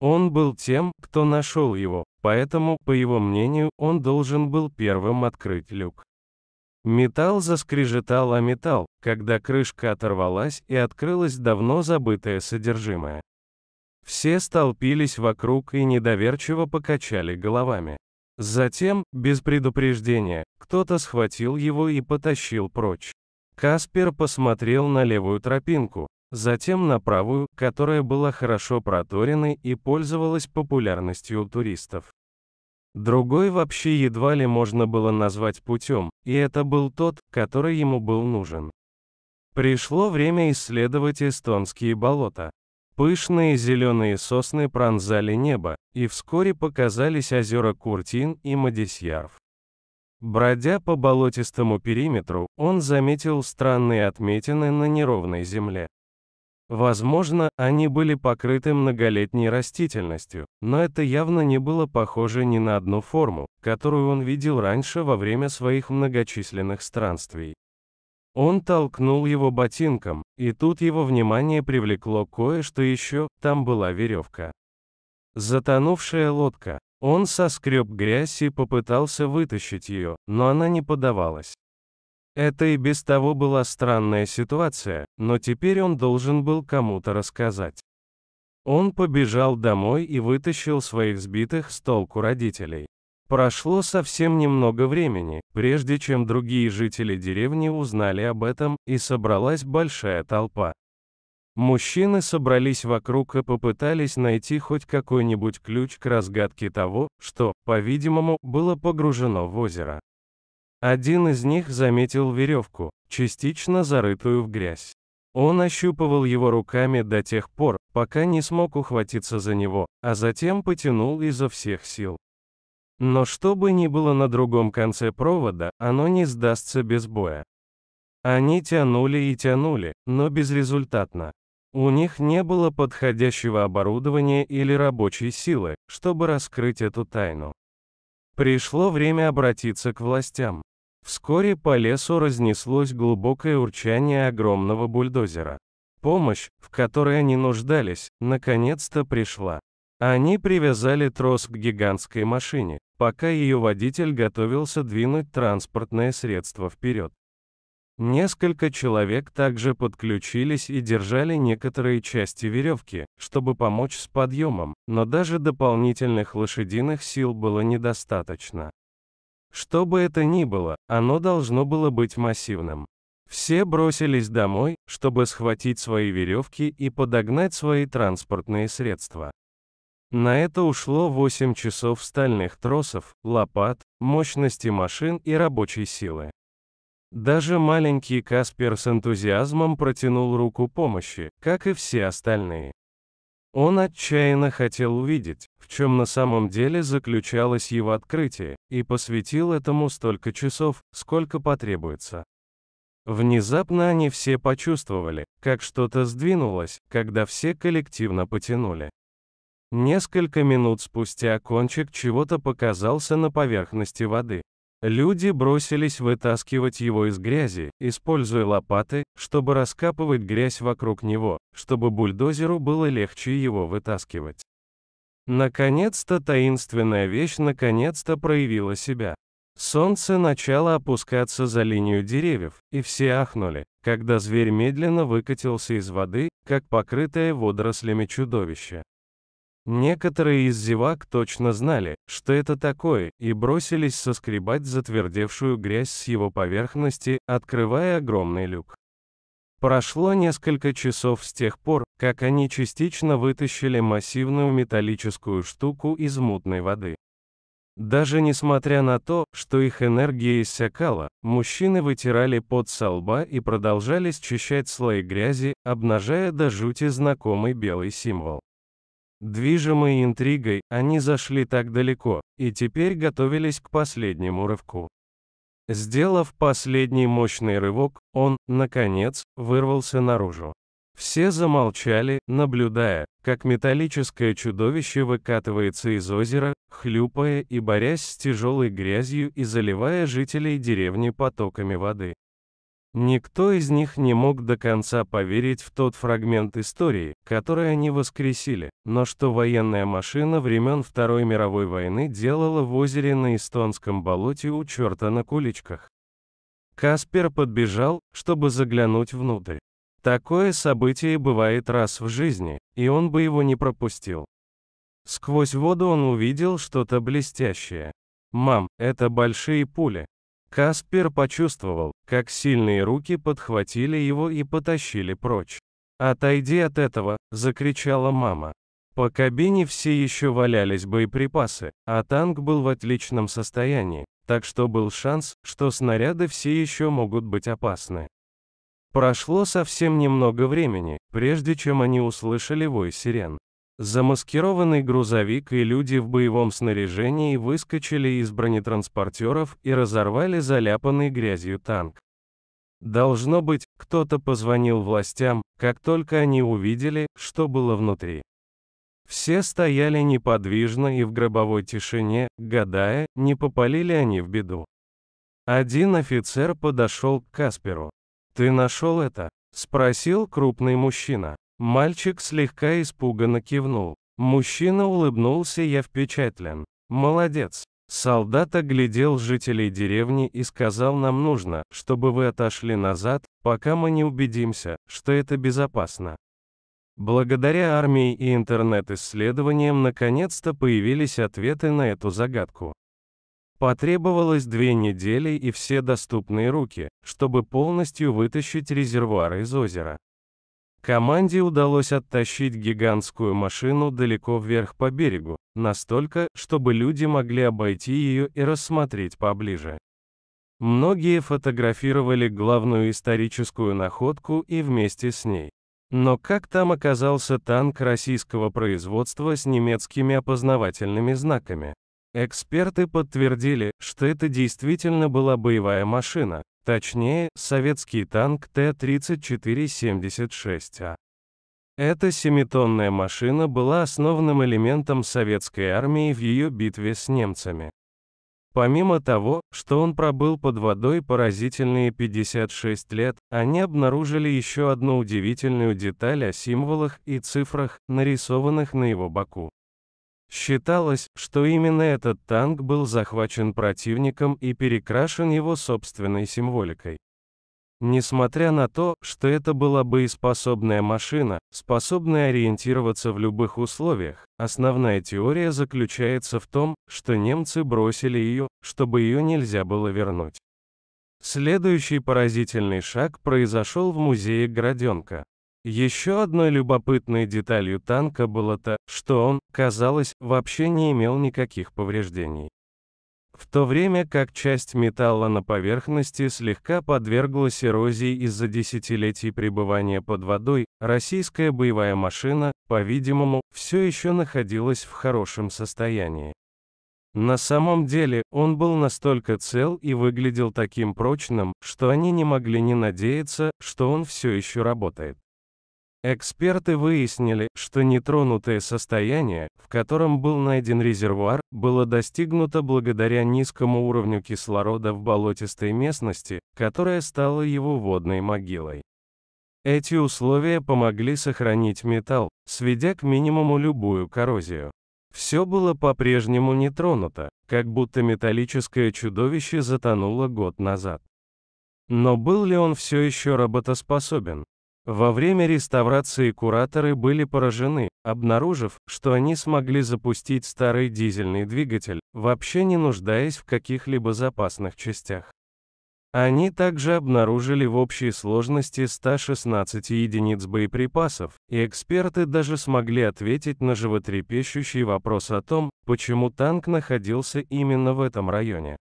Он был тем, кто нашел его, поэтому, по его мнению, он должен был первым открыть люк. Металл заскрежетал о металл, когда крышка оторвалась и открылось давно забытое содержимое. Все столпились вокруг и недоверчиво покачали головами. Затем, без предупреждения, кто-то схватил его и потащил прочь. Каспер посмотрел на левую тропинку, затем на правую, которая была хорошо проторенной и пользовалась популярностью у туристов. Другой вообще едва ли можно было назвать путем, и это был тот, который ему был нужен. Пришло время исследовать эстонские болота. Пышные зеленые сосны пронзали небо, и вскоре показались озера Куртин и Мадисьярв. Бродя по болотистому периметру, он заметил странные отметины на неровной земле. Возможно, они были покрыты многолетней растительностью, но это явно не было похоже ни на одну форму, которую он видел раньше во время своих многочисленных странствий. Он толкнул его ботинком, и тут его внимание привлекло кое-что еще, там была веревка. Затонувшая лодка. Он соскреб грязь и попытался вытащить ее, но она не поддавалась. Это и без того была странная ситуация, но теперь он должен был кому-то рассказать. Он побежал домой и вытащил своих сбитых с толку родителей. Прошло совсем немного времени, прежде чем другие жители деревни узнали об этом, и собралась большая толпа. Мужчины собрались вокруг и попытались найти хоть какой-нибудь ключ к разгадке того, что, по-видимому, было погружено в озеро. Один из них заметил веревку, частично зарытую в грязь. Он ощупывал его руками до тех пор, пока не смог ухватиться за него, а затем потянул изо всех сил. Но что бы ни было на другом конце провода, оно не сдастся без боя. Они тянули и тянули, но безрезультатно. У них не было подходящего оборудования или рабочей силы, чтобы раскрыть эту тайну. Пришло время обратиться к властям. Вскоре по лесу разнеслось глубокое урчание огромного бульдозера. Помощь, в которой они нуждались, наконец-то пришла. Они привязали трос к гигантской машине, пока ее водитель готовился двинуть транспортное средство вперед. Несколько человек также подключились и держали некоторые части веревки, чтобы помочь с подъемом, но даже дополнительных лошадиных сил было недостаточно. Что бы это ни было, оно должно было быть массивным. Все бросились домой, чтобы схватить свои веревки и подогнать свои транспортные средства. На это ушло 8 часов стальных тросов, лопат, мощности машин и рабочей силы. Даже маленький Каспер с энтузиазмом протянул руку помощи, как и все остальные. Он отчаянно хотел увидеть, в чем на самом деле заключалось его открытие, и посвятил этому столько часов, сколько потребуется. Внезапно они все почувствовали, как что-то сдвинулось, когда все коллективно потянули. Несколько минут спустя кончик чего-то показался на поверхности воды. Люди бросились вытаскивать его из грязи, используя лопаты, чтобы раскапывать грязь вокруг него, чтобы бульдозеру было легче его вытаскивать. Наконец-то таинственная вещь наконец-то проявила себя. Солнце начало опускаться за линию деревьев, и все ахнули, когда зверь медленно выкатился из воды, как покрытое водорослями чудовище. Некоторые из зевак точно знали, что это такое, и бросились соскребать затвердевшую грязь с его поверхности, открывая огромный люк. Прошло несколько часов с тех пор, как они частично вытащили массивную металлическую штуку из мутной воды. Даже несмотря на то, что их энергия иссякала, мужчины вытирали пот со лба и продолжали счищать слои грязи, обнажая до жути знакомый белый символ. Движимые интригой, они зашли так далеко, и теперь готовились к последнему рывку. Сделав последний мощный рывок, он, наконец, вырвался наружу. Все замолчали, наблюдая, как металлическое чудовище выкатывается из озера, хлюпая и борясь с тяжелой грязью и заливая жителей деревни потоками воды. Никто из них не мог до конца поверить в тот фрагмент истории, который они воскресили, но что военная машина времен Второй мировой войны делала в озере на эстонском болоте у черта на куличках. Каспер подбежал, чтобы заглянуть внутрь. Такое событие бывает раз в жизни, и он бы его не пропустил. Сквозь воду он увидел что-то блестящее. «Мам, это большие пули», Каспер почувствовал, как сильные руки подхватили его и потащили прочь. «Отойди от этого!» – закричала мама. По кабине все еще валялись боеприпасы, а танк был в отличном состоянии, так что был шанс, что снаряды все еще могут быть опасны. Прошло совсем немного времени, прежде чем они услышали вой сирен. Замаскированный грузовик и люди в боевом снаряжении выскочили из бронетранспортеров и разорвали заляпанный грязью танк. Должно быть, кто-то позвонил властям, как только они увидели, что было внутри. Все стояли неподвижно и в гробовой тишине, гадая, не попали ли они в беду. Один офицер подошел к Касперу. «Ты нашел это?» – спросил крупный мужчина. Мальчик слегка испуганно кивнул. Мужчина улыбнулся, я впечатлен. Молодец. Солдат оглядел жителей деревни и сказал нам нужно, чтобы вы отошли назад, пока мы не убедимся, что это безопасно. Благодаря армии и интернет-исследованиям наконец-то появились ответы на эту загадку. Потребовалось две недели и все доступные руки, чтобы полностью вытащить резервуар из озера. Команде удалось оттащить гигантскую машину далеко вверх по берегу, настолько, чтобы люди могли обойти ее и рассмотреть поближе. Многие фотографировали главную историческую находку и вместе с ней. Но как там оказался танк российского производства с немецкими опознавательными знаками? Эксперты подтвердили, что это действительно была боевая машина, Точнее, советский танк Т-34-76А. Эта семитонная машина была основным элементом советской армии в ее битве с немцами. Помимо того, что он пробыл под водой поразительные 56 лет, они обнаружили еще одну удивительную деталь о символах и цифрах, нарисованных на его боку. Считалось, что именно этот танк был захвачен противником и перекрашен его собственной символикой. Несмотря на то, что это была боеспособная машина, способная ориентироваться в любых условиях, основная теория заключается в том, что немцы бросили ее, чтобы ее нельзя было вернуть. Следующий поразительный шаг произошел в музее Граденка. Еще одной любопытной деталью танка было то, что он, казалось, вообще не имел никаких повреждений. В то время как часть металла на поверхности слегка подверглась эрозии из-за десятилетий пребывания под водой, российская боевая машина, по-видимому, все еще находилась в хорошем состоянии. На самом деле, он был настолько цел и выглядел таким прочным, что они не могли не надеяться, что он все еще работает. Эксперты выяснили, что нетронутое состояние, в котором был найден резервуар, было достигнуто благодаря низкому уровню кислорода в болотистой местности, которая стала его водной могилой. Эти условия помогли сохранить металл, сведя к минимуму любую коррозию. Все было по-прежнему нетронуто, как будто металлическое чудовище затонуло год назад. Но был ли он все еще работоспособен? Во время реставрации кураторы были поражены, обнаружив, что они смогли запустить старый дизельный двигатель, вообще не нуждаясь в каких-либо запасных частях. Они также обнаружили в общей сложности 116 единиц боеприпасов, и эксперты даже смогли ответить на животрепещущий вопрос о том, почему танк находился именно в этом районе.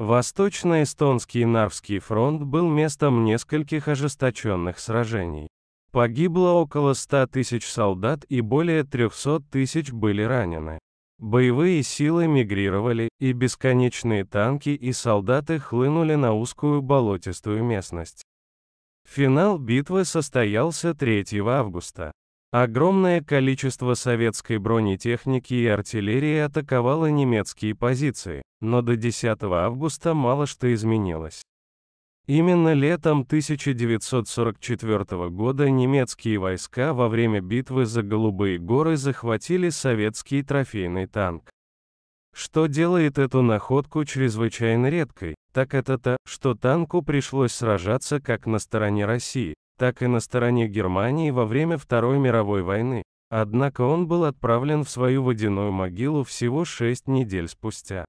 Восточно-эстонский Нарвский фронт был местом нескольких ожесточенных сражений. Погибло около 100 тысяч солдат и более 300 тысяч были ранены. Боевые силы мигрировали, и бесконечные танки и солдаты хлынули на узкую болотистую местность. Финал битвы состоялся 3 августа. Огромное количество советской бронетехники и артиллерии атаковало немецкие позиции, но до 10 августа мало что изменилось. Именно летом 1944 года немецкие войска во время битвы за Голубые горы захватили советский трофейный танк. Что делает эту находку чрезвычайно редкой, так это то, что танку пришлось сражаться как на стороне России, так и на стороне Германии во время Второй мировой войны. Однако он был отправлен в свою водяную могилу всего шесть недель спустя.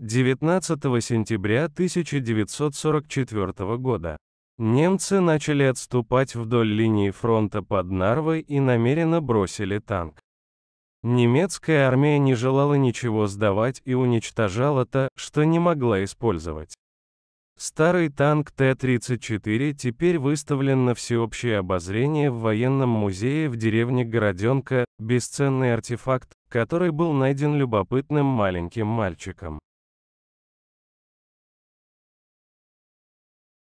19 сентября 1944 года. Немцы начали отступать вдоль линии фронта под Нарвой и намеренно бросили танк. Немецкая армия не желала ничего сдавать и уничтожала то, что не могла использовать. Старый танк Т-34 теперь выставлен на всеобщее обозрение в военном музее в деревне Городенка, бесценный артефакт, который был найден любопытным маленьким мальчиком.